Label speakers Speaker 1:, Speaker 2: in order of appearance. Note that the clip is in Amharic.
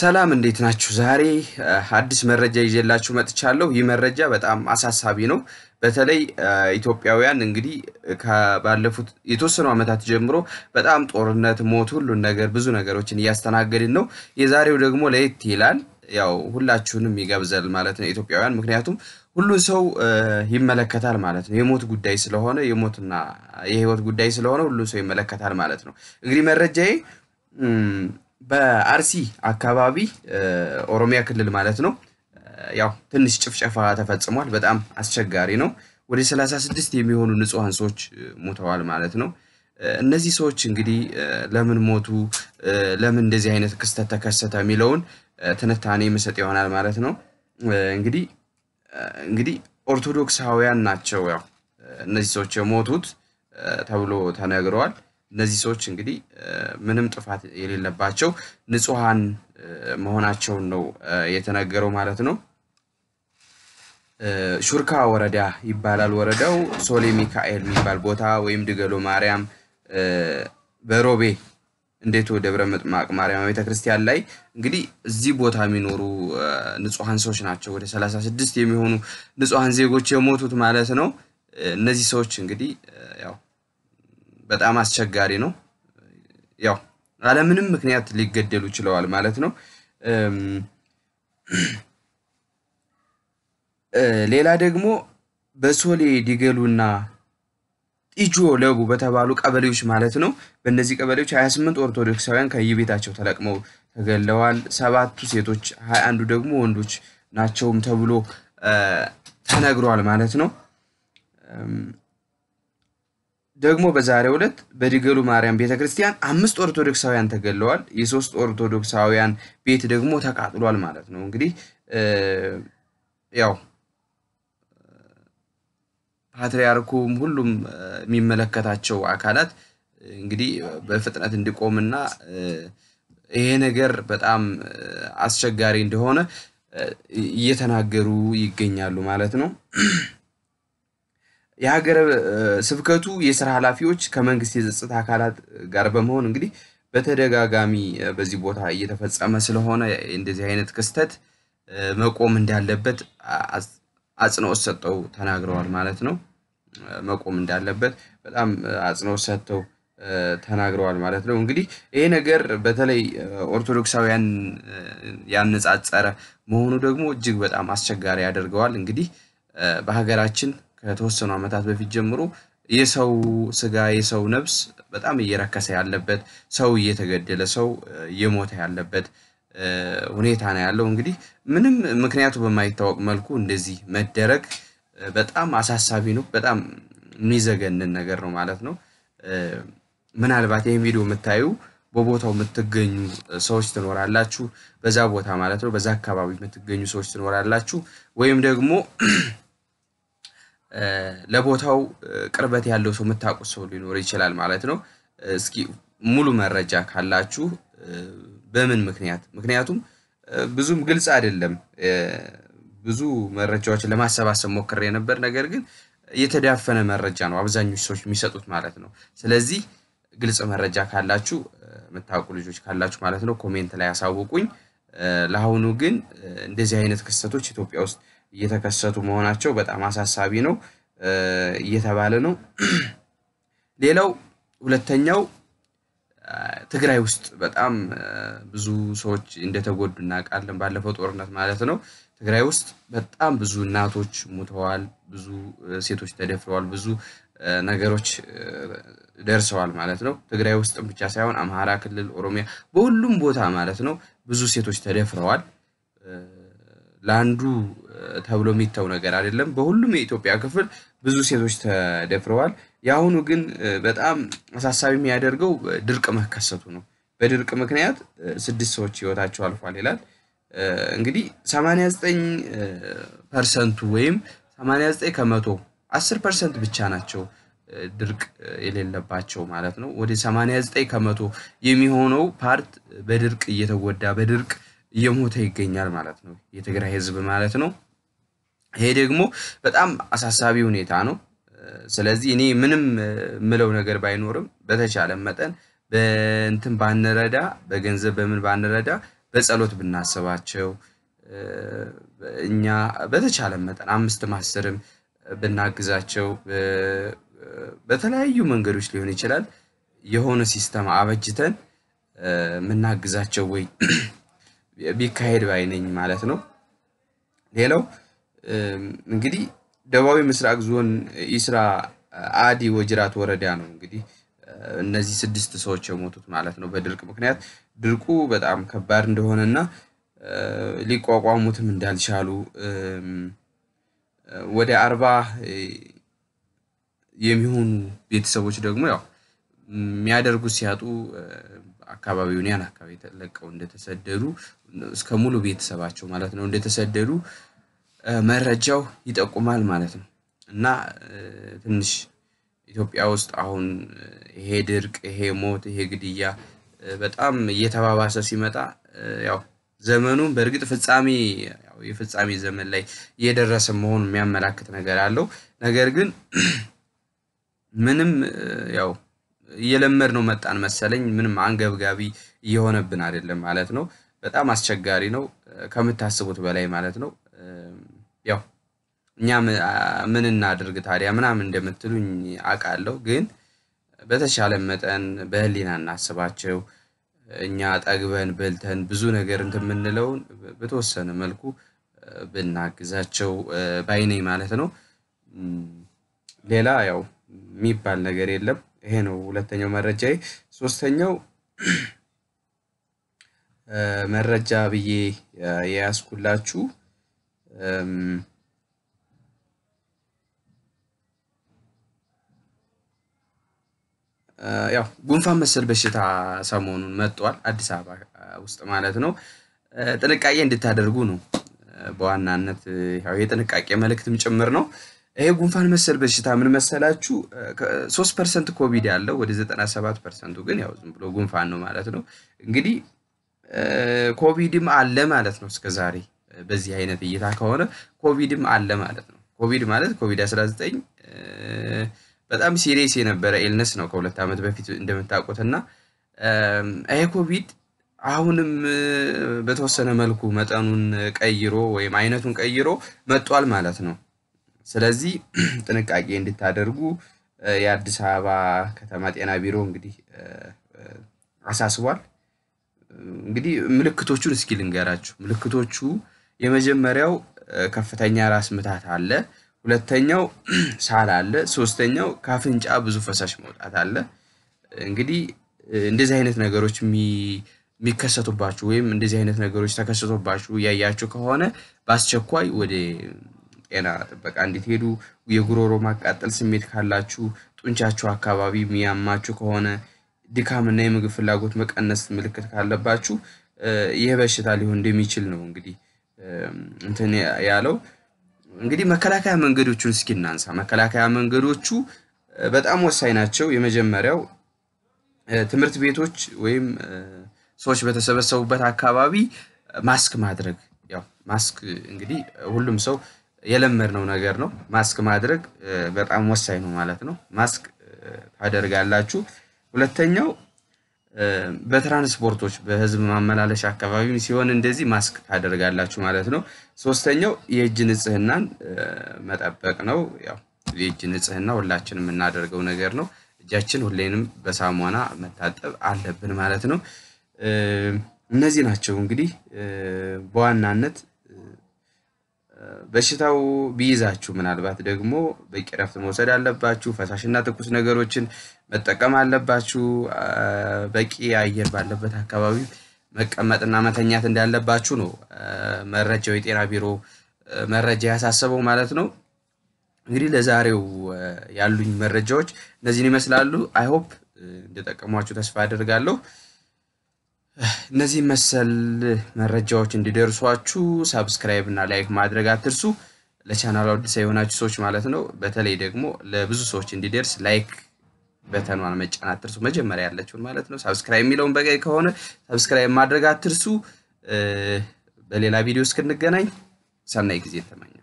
Speaker 1: ሰላም እንዴት ናችሁ? ዛሬ አዲስ መረጃ ይዤላችሁ መጥቻለሁ። ይህ መረጃ በጣም አሳሳቢ ነው። በተለይ ኢትዮጵያውያን እንግዲህ ከባለፉት የተወሰኑ ዓመታት ጀምሮ በጣም ጦርነት፣ ሞት፣ ሁሉን ነገር ብዙ ነገሮችን እያስተናገድን ነው። የዛሬው ደግሞ ለየት ይላል። ያው ሁላችሁንም ይገብዘል ማለት ነው ኢትዮጵያውያን፣ ምክንያቱም ሁሉን ሰው ይመለከታል ማለት ነው። የሞት ጉዳይ ስለሆነ የሞትና የህይወት ጉዳይ ስለሆነ ሁሉን ሰው ይመለከታል ማለት ነው። እንግዲህ መረጃዬ በአርሲ አካባቢ ኦሮሚያ ክልል ማለት ነው ያው ትንሽ ጭፍጨፋ ተፈጽሟል። በጣም አስቸጋሪ ነው። ወደ ሰላሳ ስድስት የሚሆኑ ንጹሐን ሰዎች ሞተዋል ማለት ነው። እነዚህ ሰዎች እንግዲህ ለምን ሞቱ፣ ለምን እንደዚህ አይነት ክስተት ተከሰተ የሚለውን ትንታኔ መሰጥ ይሆናል ማለት ነው። እንግዲህ እንግዲህ ኦርቶዶክሳውያን ናቸው ያው እነዚህ ሰዎች የሞቱት ተብሎ ተነግረዋል። እነዚህ ሰዎች እንግዲህ ምንም ጥፋት የሌለባቸው ንጹሐን መሆናቸውን ነው የተነገረው ማለት ነው። ሹርካ ወረዳ ይባላል ወረዳው። ሶሌ ሚካኤል የሚባል ቦታ ወይም ድገሎ ማርያም በሮቤ እንዴት ደብረ ምጥማቅ ማርያም ቤተክርስቲያን ላይ እንግዲህ እዚህ ቦታ የሚኖሩ ንጹሐን ሰዎች ናቸው። ወደ 36 ስድስት የሚሆኑ ንጹሐን ዜጎች የሞቱት ማለት ነው። እነዚህ ሰዎች እንግዲህ ያው በጣም አስቸጋሪ ነው። ያው አለምንም ምክንያት ሊገደሉ ችለዋል ማለት ነው። ሌላ ደግሞ በሶሌ ዲገሉና ጢጆ ለቡ በተባሉ ቀበሌዎች ማለት ነው። በእነዚህ ቀበሌዎች 28 ኦርቶዶክሳውያን ከየቤታቸው ተለቅመው ተገለዋል። ሰባቱ ሴቶች፣ 21ዱ ደግሞ ወንዶች ናቸውም ተብሎ ተነግሯል ማለት ነው። ደግሞ በዛሬው ዕለት በድገሉ ማርያም ቤተ ክርስቲያን አምስት ኦርቶዶክሳውያን ተገለዋል። የሶስት ኦርቶዶክሳውያን ቤት ደግሞ ተቃጥሏል ማለት ነው። እንግዲህ ያው ፓትሪያርኩም ሁሉም የሚመለከታቸው አካላት እንግዲህ በፍጥነት እንዲቆምና ይሄ ነገር በጣም አስቸጋሪ እንደሆነ እየተናገሩ ይገኛሉ ማለት ነው። የሀገረ ስብከቱ የስራ ኃላፊዎች ከመንግስት የጸጥታ አካላት ጋር በመሆን እንግዲህ በተደጋጋሚ በዚህ ቦታ እየተፈጸመ ስለሆነ እንደዚህ አይነት ክስተት መቆም እንዳለበት አጽንኦት ሰጠው ተናግረዋል ማለት ነው። መቆም እንዳለበት በጣም አጽንኦት ሰጥተው ተናግረዋል ማለት ነው። እንግዲህ ይሄ ነገር በተለይ ኦርቶዶክሳውያን ያነጻጸረ መሆኑ ደግሞ እጅግ በጣም አስቸጋሪ ያደርገዋል። እንግዲህ በሀገራችን ከተወሰኑ ዓመታት በፊት ጀምሮ የሰው ስጋ የሰው ነብስ በጣም እየረከሰ ያለበት ሰው እየተገደለ ሰው እየሞተ ያለበት ሁኔታ ነው ያለው። እንግዲህ ምንም ምክንያቱ በማይታወቅ መልኩ እንደዚህ መደረግ በጣም አሳሳቢ ነው። በጣም የሚዘገንን ነገር ነው ማለት ነው። ምናልባት ይህን ቪዲዮ የምታዩ በቦታው የምትገኙ ሰዎች ትኖራላችሁ። በዛ ቦታ ማለት ነው፣ በዛ አካባቢ የምትገኙ ሰዎች ትኖራላችሁ ወይም ደግሞ ለቦታው ቅርበት ያለው ሰው የምታውቁት ሰው ሊኖር ይችላል ማለት ነው። እስኪ ሙሉ መረጃ ካላችሁ በምን ምክንያት ምክንያቱም ብዙም ግልጽ አይደለም። ብዙ መረጃዎችን ለማሰባሰብ ሞክሬ ነበር፣ ነገር ግን የተዳፈነ መረጃ ነው አብዛኞቹ ሰዎች የሚሰጡት ማለት ነው። ስለዚህ ግልጽ መረጃ ካላችሁ የምታውቁ ልጆች ካላችሁ ማለት ነው ኮሜንት ላይ ያሳውቁኝ። ለአሁኑ ግን እንደዚህ አይነት ክስተቶች ኢትዮጵያ ውስጥ እየተከሰቱ መሆናቸው በጣም አሳሳቢ ነው እየተባለ ነው። ሌላው ሁለተኛው ትግራይ ውስጥ በጣም ብዙ ሰዎች እንደተጎዱ እናውቃለን። ባለፈው ጦርነት ማለት ነው። ትግራይ ውስጥ በጣም ብዙ እናቶች ሙተዋል፣ ብዙ ሴቶች ተደፍረዋል፣ ብዙ ነገሮች ደርሰዋል ማለት ነው። ትግራይ ውስጥም ብቻ ሳይሆን አማራ ክልል፣ ኦሮሚያ፣ በሁሉም ቦታ ማለት ነው ብዙ ሴቶች ተደፍረዋል። ለአንዱ ተብሎ የሚተው ነገር አይደለም። በሁሉም የኢትዮጵያ ክፍል ብዙ ሴቶች ተደፍረዋል። የአሁኑ ግን በጣም አሳሳቢ የሚያደርገው ድርቅ መከሰቱ ነው። በድርቅ ምክንያት ስድስት ሰዎች ህይወታቸው አልፏል ይላል። እንግዲህ 89 ፐርሰንቱ ወይም 89 ከመቶ 10 ፐርሰንት ብቻ ናቸው ድርቅ የሌለባቸው ማለት ነው። ወደ 89 ከመቶ የሚሆነው ፓርት በድርቅ እየተጎዳ በድርቅ እየሞተ ይገኛል ማለት ነው። የትግራይ ህዝብ ማለት ነው። ይሄ ደግሞ በጣም አሳሳቢ ሁኔታ ነው። ስለዚህ እኔ ምንም ምለው ነገር ባይኖርም በተቻለ መጠን በእንትን ባንረዳ፣ በገንዘብ በምን ባንረዳ፣ በጸሎት ብናስባቸው እኛ በተቻለ መጠን አምስትም አስርም ብናግዛቸው በተለያዩ መንገዶች ሊሆን ይችላል። የሆነ ሲስተም አበጅተን የምናግዛቸው ወይ ቢካሄድ ባይነኝ ማለት ነው። ሌላው እንግዲህ ደቡባዊ ምስራቅ ዞን ኢስራ አዲ ወጅራት ወረዳ ነው። እንግዲህ እነዚህ ስድስት ሰዎች የሞቱት ማለት ነው በድርቅ ምክንያት። ድርቁ በጣም ከባድ እንደሆነ እና ሊቋቋሙትም እንዳልቻሉ ወደ አርባ የሚሆኑ ቤተሰቦች ደግሞ ያው የሚያደርጉት ሲያጡ አካባቢውን ያን አካባቢ ለቀው እንደተሰደዱ እስከ ሙሉ ቤተሰባቸው ማለት ነው እንደተሰደዱ መረጃው ይጠቁማል ማለት ነው እና ትንሽ ኢትዮጵያ ውስጥ አሁን ይሄ ድርቅ፣ ይሄ ሞት፣ ይሄ ግድያ በጣም እየተባባሰ ሲመጣ ያው ዘመኑን በእርግጥ ፍጻሜ የፍጻሜ ዘመን ላይ እየደረሰ መሆኑን የሚያመላክት ነገር አለው። ነገር ግን ምንም ያው እየለመድ ነው መጣን መሰለኝ። ምንም አንገብጋቢ እየሆነብን አይደለም ማለት ነው። በጣም አስቸጋሪ ነው ከምታስቡት በላይ ማለት ነው። ያው እኛ ምን እናድርግ ታዲያ ምናምን እንደምትሉኝ አውቃለሁ። ግን በተሻለ መጠን በህሊና እናስባቸው። እኛ ጠግበን በልተን ብዙ ነገር እንትን የምንለውን በተወሰነ መልኩ ብናግዛቸው ባይ ማለት ነው። ሌላ ያው የሚባል ነገር የለም። ይሄ ነው ሁለተኛው መረጃዬ። ሶስተኛው መረጃ ብዬ የያዝኩላችሁ Um, ያው ጉንፋን መሰል በሽታ ሰሞኑን መጥቷል፣ አዲስ አበባ ውስጥ ማለት ነው። ጥንቃቄ እንድታደርጉ ነው በዋናነት ያው የጥንቃቄ መልእክትም ጭምር ነው። ይሄ ጉንፋን መሰል በሽታ ምን መሰላችሁ? ሶስት ፐርሰንት ኮቪድ ያለው ወደ ዘጠና ሰባት ፐርሰንቱ ግን ያው ዝም ብሎ ጉንፋን ነው ማለት ነው። እንግዲህ ኮቪድም አለ ማለት ነው እስከ ዛሬ በዚህ አይነት እይታ ከሆነ ኮቪድም አለ ማለት ነው። ኮቪድ ማለት ኮቪድ 19 በጣም ሲሪየስ የነበረ ኤልነስ ነው ከሁለት ዓመት በፊት እንደምታውቁት እና ይሄ ኮቪድ አሁንም በተወሰነ መልኩ መጠኑን ቀይሮ ወይም አይነቱን ቀይሮ መጧል ማለት ነው። ስለዚህ ጥንቃቄ እንድታደርጉ የአዲስ አበባ ከተማ ጤና ቢሮ እንግዲህ አሳስቧል። እንግዲህ ምልክቶቹን እስኪ ልንገራችሁ ምልክቶቹ የመጀመሪያው ከፍተኛ ራስ ምታት አለ። ሁለተኛው ሳል አለ። ሶስተኛው ከአፍንጫ ብዙ ፈሳሽ መውጣት አለ። እንግዲህ እንደዚህ አይነት ነገሮች የሚከሰቱባችሁ ወይም እንደዚህ አይነት ነገሮች ተከስቶባችሁ እያያችሁ ከሆነ በአስቸኳይ ወደ ጤና ጥበቃ እንድትሄዱ፣ የጉሮሮ ማቃጠል ስሜት ካላችሁ፣ ጡንቻችሁ አካባቢ የሚያማችሁ ከሆነ፣ ድካምና የምግብ ፍላጎት መቀነስ ምልክት ካለባችሁ ይህ በሽታ ሊሆን እንደሚችል ነው እንግዲህ እንትን ያለው እንግዲህ መከላከያ መንገዶቹን እስኪ እናንሳ። መከላከያ መንገዶቹ በጣም ወሳኝ ናቸው። የመጀመሪያው ትምህርት ቤቶች ወይም ሰዎች በተሰበሰቡበት አካባቢ ማስክ ማድረግ። ያው ማስክ እንግዲህ ሁሉም ሰው የለመድነው ነገር ነው። ማስክ ማድረግ በጣም ወሳኝ ነው ማለት ነው። ማስክ ታደርጋላችሁ። ሁለተኛው በትራንስፖርቶች በህዝብ ማመላለሻ አካባቢ ሲሆን እንደዚህ ማስክ ታደርጋላችሁ ማለት ነው። ሶስተኛው የእጅ ንጽህናን መጠበቅ ነው። ያው የእጅ ንጽህና ሁላችን የምናደርገው ነገር ነው። እጃችን ሁሌንም በሳሙና መታጠብ አለብን ማለት ነው። እነዚህ ናቸው እንግዲህ በዋናነት በሽታው ቢይዛችሁ ምናልባት ደግሞ በቂ እረፍት መውሰድ አለባችሁ። ፈሳሽና ትኩስ ነገሮችን መጠቀም አለባችሁ። በቂ አየር ባለበት አካባቢ መቀመጥና መተኛት እንዳለባችሁ ነው መረጃው የጤና ቢሮ መረጃ ያሳሰበው ማለት ነው። እንግዲህ ለዛሬው ያሉኝ መረጃዎች እነዚህን ይመስላሉ። አይሆፕ እንደጠቀሟችሁ ተስፋ አደርጋለሁ። እነዚህ መሰል መረጃዎች እንዲደርሷችሁ ሳብስክራይብ እና ላይክ ማድረግ አትርሱ። ለቻናል አዲስ የሆናችሁ ሰዎች ማለት ነው። በተለይ ደግሞ ለብዙ ሰዎች እንዲደርስ ላይክ በተኗን መጫን አትርሱ። መጀመሪያ ያለችውን ማለት ነው። ሳብስክራይብ የሚለውን በቀይ ከሆነ ሳብስክራይብ ማድረግ አትርሱ። በሌላ ቪዲዮ እስክንገናኝ ሰናይ ጊዜ ተመኝ